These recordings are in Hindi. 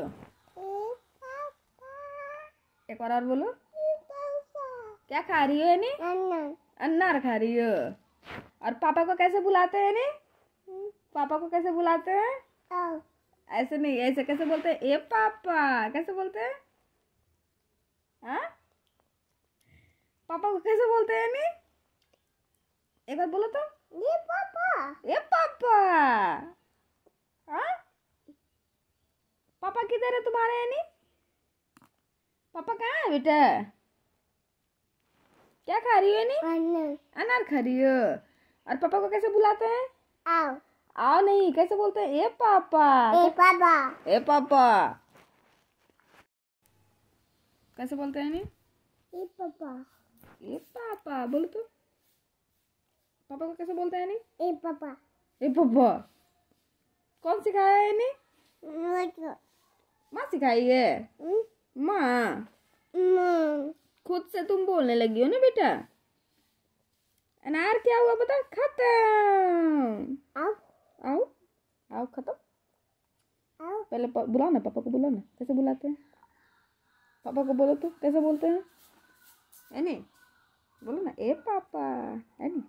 लो एक और और बोलो क्या खा रही हो यानी अन्नार खा रही हो और पापा को कैसे बुलाते हैं ने पापा को कैसे बुलाते हैं ऐसे नहीं ऐसे कैसे बोलते हैं ए पापा कैसे बोलते हैं हाँ पापा को कैसे बोलते हैं ने एक बार बोलो तो ये पापा ये पापा किधर है तुम्हारा यानी पापा कहाँ है बेटा क्या खा रही हो यानी अनार खा रही हो और पापा को कैसे बुलाते हैं आओ आओ नहीं कैसे बोलते हैं ए पापा ए पापा ए पापा कैसे बोलते हैं ए पापा ए पापा बोलो तो पापा को कैसे बोलते हैं नहीं ए पापा ए पापा कौन सिखाया है नहीं माँ सिखाई है हम्म। माँ खुद से तुम बोलने लगी हो ना बेटा अनार क्या हुआ बता खत्म आओ आओ खत्म पहले बुलाओ ना पापा को बुलाओ ना कैसे बुलाते हैं पापा को बोलो तो कैसे बोलते हैं यानी बोलो ना ए पापा यानी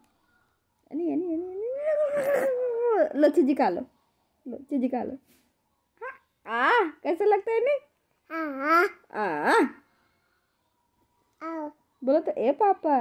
यानी यानी यानी लो छिजिका लो लो छिजिका लो आ हाँ, कैसा लगता है इन्हें आ आ बोलो तो ए पापा